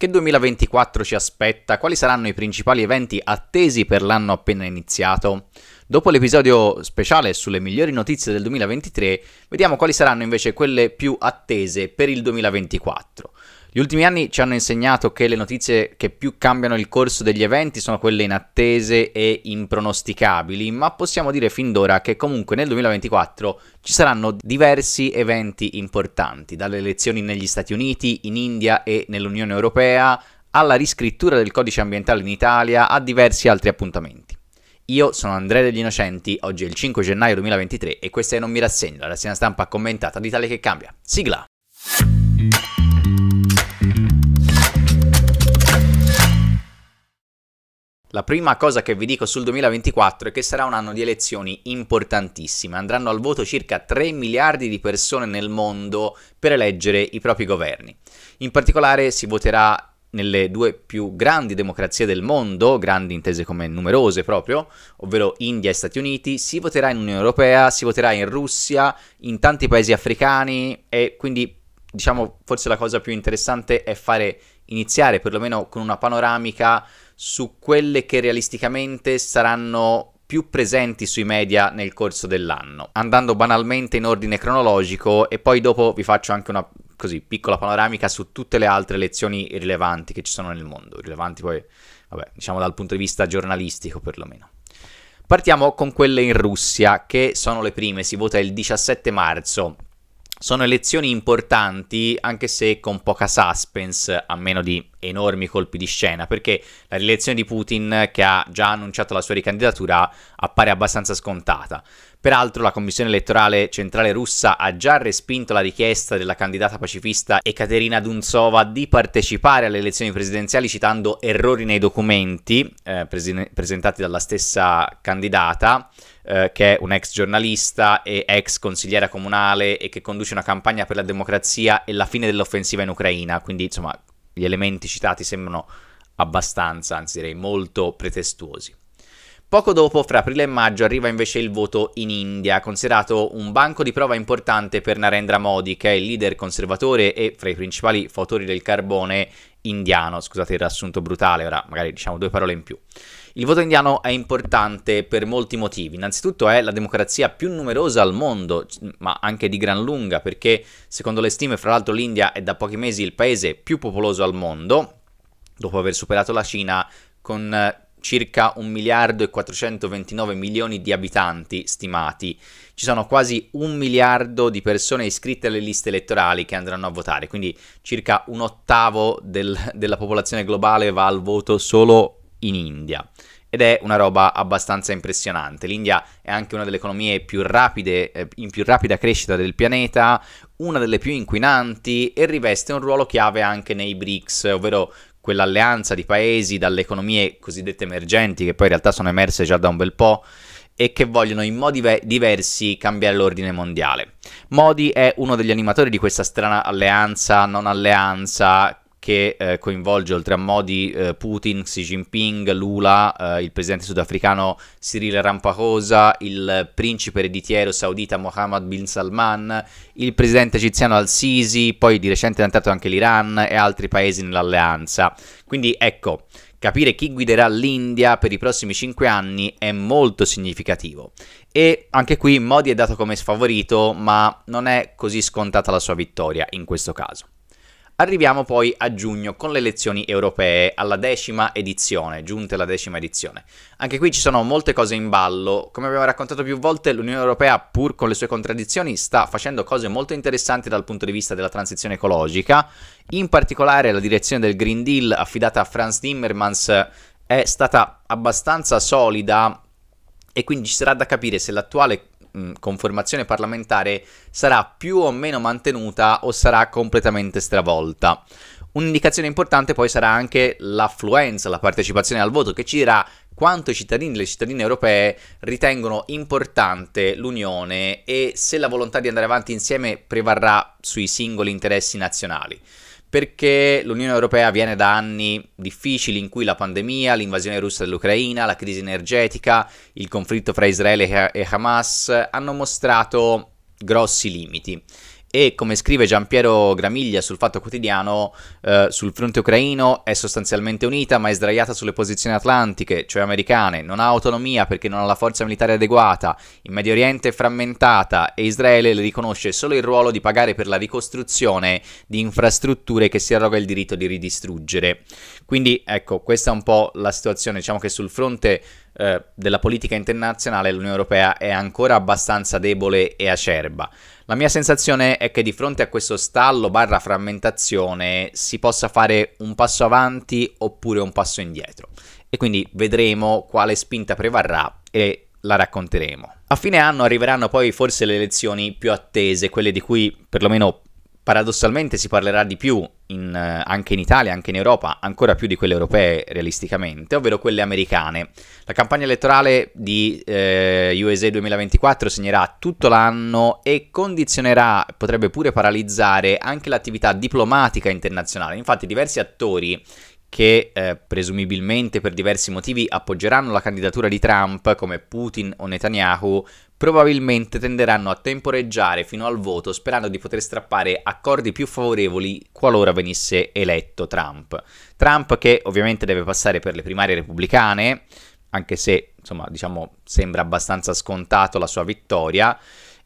Che 2024 ci aspetta? Quali saranno i principali eventi attesi per l'anno appena iniziato? Dopo l'episodio speciale sulle migliori notizie del 2023, vediamo quali saranno invece quelle più attese per il 2024. Gli ultimi anni ci hanno insegnato che le notizie che più cambiano il corso degli eventi sono quelle inattese e impronosticabili, ma possiamo dire fin d'ora che comunque nel 2024 ci saranno diversi eventi importanti, dalle elezioni negli Stati Uniti, in India e nell'Unione Europea, alla riscrittura del codice ambientale in Italia, a diversi altri appuntamenti. Io sono Andrea degli Innocenti, oggi è il 5 gennaio 2023 e questa è Non mi rassegno, la rassegna stampa commentata d'Italia che cambia. Sigla! La prima cosa che vi dico sul 2024 è che sarà un anno di elezioni importantissime. Andranno al voto circa 3 miliardi di persone nel mondo per eleggere i propri governi. In particolare si voterà nelle due più grandi democrazie del mondo, grandi intese come numerose proprio, ovvero India e Stati Uniti, si voterà in Unione Europea, si voterà in Russia, in tanti paesi africani e quindi diciamo forse la cosa più interessante è fare iniziare perlomeno con una panoramica su quelle che realisticamente saranno più presenti sui media nel corso dell'anno, andando banalmente in ordine cronologico e poi dopo vi faccio anche una così piccola panoramica su tutte le altre lezioni rilevanti che ci sono nel mondo, rilevanti poi, vabbè, diciamo dal punto di vista giornalistico perlomeno. Partiamo con quelle in Russia, che sono le prime, si vota il 17 marzo. Sono elezioni importanti, anche se con poca suspense, a meno di enormi colpi di scena, perché la rielezione di Putin, che ha già annunciato la sua ricandidatura, appare abbastanza scontata. Peraltro la Commissione elettorale centrale russa ha già respinto la richiesta della candidata pacifista Ekaterina Dunsova di partecipare alle elezioni presidenziali citando errori nei documenti eh, presen- presentati dalla stessa candidata, eh, che è un ex giornalista e ex consigliera comunale e che conduce una campagna per la democrazia e la fine dell'offensiva in Ucraina, quindi insomma gli elementi citati sembrano abbastanza, anzi direi molto pretestuosi. Poco dopo, fra aprile e maggio, arriva invece il voto in India, considerato un banco di prova importante per Narendra Modi, che è il leader conservatore e fra i principali fautori del carbone indiano. Scusate il riassunto brutale, ora magari diciamo due parole in più. Il voto indiano è importante per molti motivi. Innanzitutto è la democrazia più numerosa al mondo, ma anche di gran lunga, perché secondo le stime, fra l'altro, l'India è da pochi mesi il paese più popoloso al mondo, dopo aver superato la Cina con eh, circa 1 miliardo e 429 milioni di abitanti stimati. Ci sono quasi un miliardo di persone iscritte alle liste elettorali che andranno a votare, quindi circa un ottavo del, della popolazione globale va al voto solo in India ed è una roba abbastanza impressionante. L'India è anche una delle economie più rapide, eh, in più rapida crescita del pianeta, una delle più inquinanti e riveste un ruolo chiave anche nei BRICS, ovvero quell'alleanza di paesi dalle economie cosiddette emergenti, che poi in realtà sono emerse già da un bel po', e che vogliono in modi ve- diversi cambiare l'ordine mondiale. Modi è uno degli animatori di questa strana alleanza, non alleanza, che eh, coinvolge oltre a Modi eh, Putin, Xi Jinping, Lula, eh, il presidente sudafricano Cyril Ramaphosa, il principe ereditiero saudita Mohammed bin Salman, il presidente egiziano al-Sisi, poi di recente è entrato anche l'Iran e altri paesi nell'alleanza. Quindi ecco, capire chi guiderà l'India per i prossimi cinque anni è molto significativo. E anche qui Modi è dato come sfavorito, ma non è così scontata la sua vittoria in questo caso. Arriviamo poi a giugno con le elezioni europee, alla decima edizione, giunte la decima edizione. Anche qui ci sono molte cose in ballo, come abbiamo raccontato più volte l'Unione Europea pur con le sue contraddizioni sta facendo cose molto interessanti dal punto di vista della transizione ecologica, in particolare la direzione del Green Deal affidata a Franz Timmermans è stata abbastanza solida e quindi ci sarà da capire se l'attuale mh, mm, conformazione parlamentare sarà più o meno mantenuta o sarà completamente stravolta. Un'indicazione importante poi sarà anche l'affluenza, la partecipazione al voto, che ci dirà quanto i cittadini e le cittadine europee ritengono importante l'Unione e se la volontà di andare avanti insieme prevarrà sui singoli interessi nazionali perché l'Unione Europea viene da anni difficili in cui la pandemia, l'invasione russa dell'Ucraina, la crisi energetica, il conflitto fra Israele e Hamas hanno mostrato grossi limiti e come scrive Giampiero Gramiglia sul Fatto Quotidiano, eh, sul fronte ucraino è sostanzialmente unita ma è sdraiata sulle posizioni atlantiche, cioè americane, non ha autonomia perché non ha la forza militare adeguata, in Medio Oriente è frammentata e Israele le riconosce solo il ruolo di pagare per la ricostruzione di infrastrutture che si arroga il diritto di ridistruggere. Quindi ecco, questa è un po' la situazione, diciamo che sul fronte eh, della politica internazionale l'Unione Europea è ancora abbastanza debole e acerba. La mia sensazione è che di fronte a questo stallo barra frammentazione si possa fare un passo avanti oppure un passo indietro e quindi vedremo quale spinta prevarrà e la racconteremo. A fine anno arriveranno poi forse le elezioni più attese, quelle di cui perlomeno paradossalmente si parlerà di più in, eh, anche in Italia, anche in Europa, ancora più di quelle europee realisticamente, ovvero quelle americane. La campagna elettorale di eh, USA 2024 segnerà tutto l'anno e condizionerà, potrebbe pure paralizzare anche l'attività diplomatica internazionale. Infatti diversi attori che eh, presumibilmente per diversi motivi appoggeranno la candidatura di Trump come Putin o Netanyahu probabilmente tenderanno a temporeggiare fino al voto sperando di poter strappare accordi più favorevoli qualora venisse eletto Trump. Trump che ovviamente deve passare per le primarie repubblicane, anche se insomma diciamo sembra abbastanza scontato la sua vittoria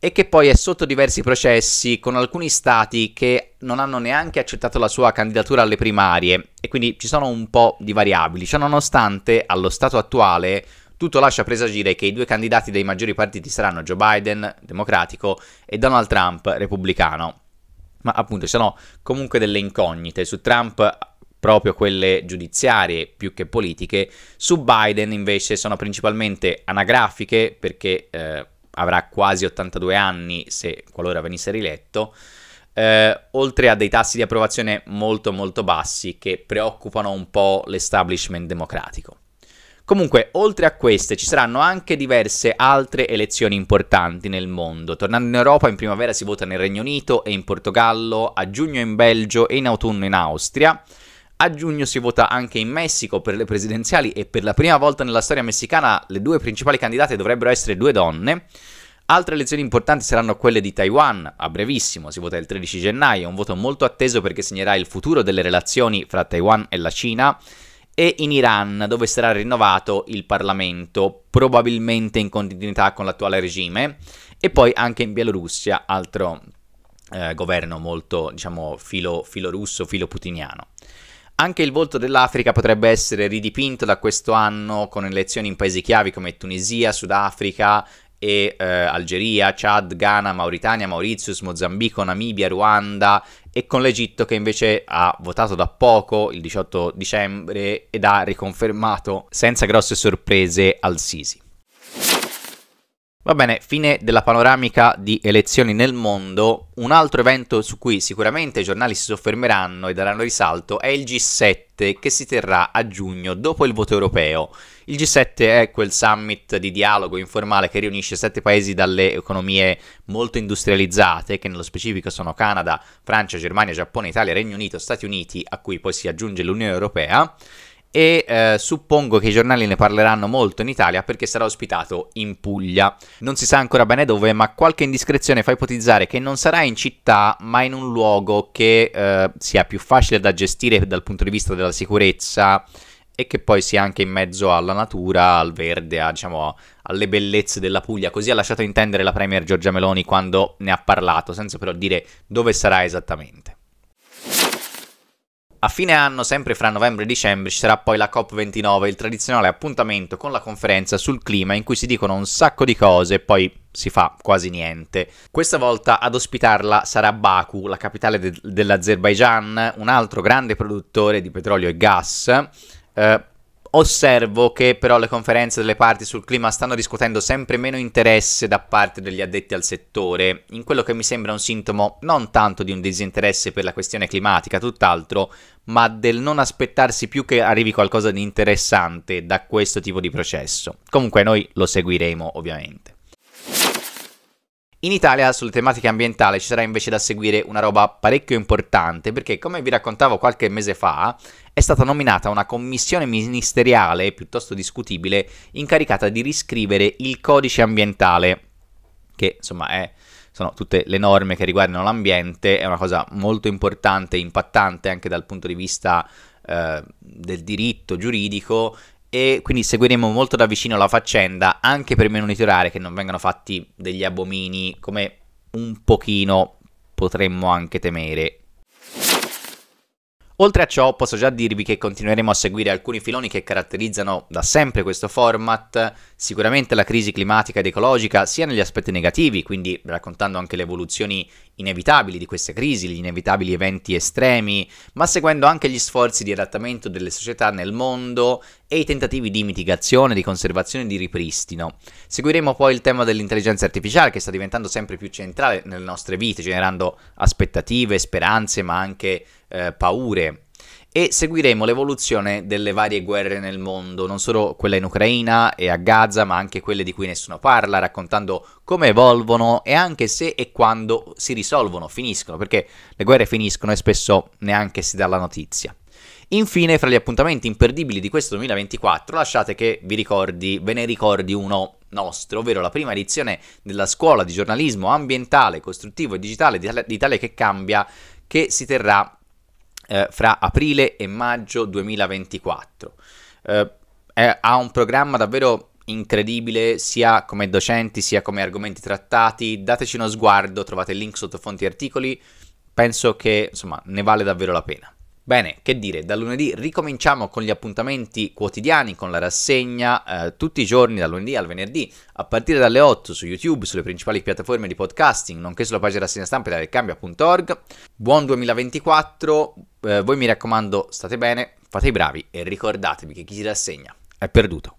e che poi è sotto diversi processi con alcuni stati che non hanno neanche accettato la sua candidatura alle primarie e quindi ci sono un po' di variabili, Ciononostante, allo stato attuale tutto lascia presagire che i due candidati dei maggiori partiti saranno Joe Biden, democratico, e Donald Trump, repubblicano. Ma appunto ci sono comunque delle incognite su Trump proprio quelle giudiziarie più che politiche, su Biden invece sono principalmente anagrafiche perché eh, avrà quasi 82 anni se qualora venisse riletto, eh, oltre a dei tassi di approvazione molto molto bassi che preoccupano un po' l'establishment democratico. Comunque, oltre a queste, ci saranno anche diverse altre elezioni importanti nel mondo. Tornando in Europa, in primavera si vota nel Regno Unito e in Portogallo, a giugno in Belgio e in autunno in Austria. A giugno si vota anche in Messico per le presidenziali e per la prima volta nella storia messicana le due principali candidate dovrebbero essere due donne. Altre elezioni importanti saranno quelle di Taiwan, a brevissimo, si vota il 13 gennaio, un voto molto atteso perché segnerà il futuro delle relazioni fra Taiwan e la Cina e in Iran, dove sarà rinnovato il Parlamento, probabilmente in continuità con l'attuale regime, e poi anche in Bielorussia, altro eh, governo molto, diciamo, filo, filo russo, filo putiniano. Anche il volto dell'Africa potrebbe essere ridipinto da questo anno con elezioni in paesi chiavi come Tunisia, Sudafrica e eh, Algeria, Chad, Ghana, Mauritania, Mauritius, Mozambico, Namibia, Ruanda e con l'Egitto che invece ha votato da poco, il 18 dicembre, ed ha riconfermato senza grosse sorprese al Sisi. Va bene, fine della panoramica di elezioni nel mondo. Un altro evento su cui sicuramente i giornali si soffermeranno e daranno risalto è il G7 che si terrà a giugno dopo il voto europeo. Il G7 è quel summit di dialogo informale che riunisce sette paesi dalle economie molto industrializzate, che nello specifico sono Canada, Francia, Germania, Giappone, Italia, Regno Unito, Stati Uniti, a cui poi si aggiunge l'Unione Europea e eh, suppongo che i giornali ne parleranno molto in Italia perché sarà ospitato in Puglia. Non si sa ancora bene dove, ma qualche indiscrezione fa ipotizzare che non sarà in città, ma in un luogo che eh, sia più facile da gestire dal punto di vista della sicurezza e che poi sia anche in mezzo alla natura, al verde, a, diciamo, alle bellezze della Puglia. Così ha lasciato intendere la Premier Giorgia Meloni quando ne ha parlato, senza però dire dove sarà esattamente. A fine anno, sempre fra novembre e dicembre, ci sarà poi la COP29, il tradizionale appuntamento con la conferenza sul clima in cui si dicono un sacco di cose e poi si fa quasi niente. Questa volta ad ospitarla sarà Baku, la capitale de- dell'Azerbaijan, un altro grande produttore di petrolio e gas. Eh, Osservo che però le conferenze delle parti sul clima stanno riscuotendo sempre meno interesse da parte degli addetti al settore, in quello che mi sembra un sintomo non tanto di un disinteresse per la questione climatica, tutt'altro, ma del non aspettarsi più che arrivi qualcosa di interessante da questo tipo di processo. Comunque noi lo seguiremo ovviamente. In Italia sulle tematiche ambientali ci sarà invece da seguire una roba parecchio importante perché come vi raccontavo qualche mese fa è stata nominata una commissione ministeriale piuttosto discutibile incaricata di riscrivere il codice ambientale che insomma è, sono tutte le norme che riguardano l'ambiente, è una cosa molto importante e impattante anche dal punto di vista eh, del diritto giuridico e quindi seguiremo molto da vicino la faccenda anche per monitorare che non vengano fatti degli abomini come un pochino potremmo anche temere. Oltre a ciò posso già dirvi che continueremo a seguire alcuni filoni che caratterizzano da sempre questo format Sicuramente la crisi climatica ed ecologica sia negli aspetti negativi, quindi raccontando anche le evoluzioni inevitabili di queste crisi, gli inevitabili eventi estremi, ma seguendo anche gli sforzi di adattamento delle società nel mondo e i tentativi di mitigazione, di conservazione e di ripristino. Seguiremo poi il tema dell'intelligenza artificiale che sta diventando sempre più centrale nelle nostre vite, generando aspettative, speranze, ma anche eh, paure e seguiremo l'evoluzione delle varie guerre nel mondo, non solo quella in Ucraina e a Gaza, ma anche quelle di cui nessuno parla, raccontando come evolvono e anche se e quando si risolvono, finiscono, perché le guerre finiscono e spesso neanche si dà la notizia. Infine, fra gli appuntamenti imperdibili di questo 2024, lasciate che vi ricordi, ve ne ricordi uno nostro, ovvero la prima edizione della scuola di giornalismo ambientale, costruttivo e digitale di d'Italia che cambia, che si terrà eh, fra aprile e maggio 2024. Eh, è, ha un programma davvero incredibile sia come docenti sia come argomenti trattati. Dateci uno sguardo, trovate il link sotto fonti e articoli. Penso che insomma ne vale davvero la pena. Bene, che dire, da lunedì ricominciamo con gli appuntamenti quotidiani, con la rassegna eh, tutti i giorni, dal lunedì al venerdì, a partire dalle 8 su YouTube, sulle principali piattaforme di podcasting, nonché sulla pagina rassegna stampa ricambio.org. Buon 2024, eh, voi mi raccomando state bene, fate i bravi e ricordatevi che chi si rassegna è perduto.